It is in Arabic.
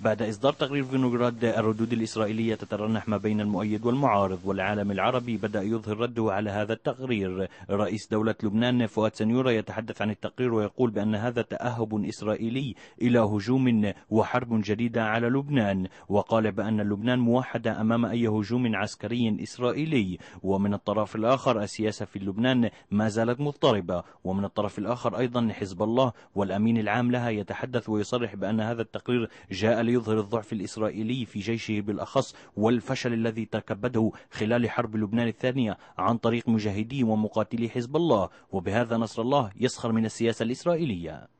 بعد إصدار تقرير فينوغراد الردود الإسرائيلية تترنح ما بين المؤيد والمعارض والعالم العربي بدأ يظهر رده على هذا التقرير رئيس دولة لبنان فؤاد سنيورة يتحدث عن التقرير ويقول بأن هذا تأهب إسرائيلي إلى هجوم وحرب جديدة على لبنان وقال بأن لبنان موحدة أمام أي هجوم عسكري إسرائيلي ومن الطرف الآخر السياسة في لبنان ما زالت مضطربة ومن الطرف الآخر أيضا حزب الله والأمين العام لها يتحدث ويصرح بأن هذا التقرير جاء ليظهر الضعف الإسرائيلي في جيشه بالأخص والفشل الذي تكبده خلال حرب لبنان الثانية عن طريق مجاهدي ومقاتلي حزب الله وبهذا نصر الله يسخر من السياسة الإسرائيلية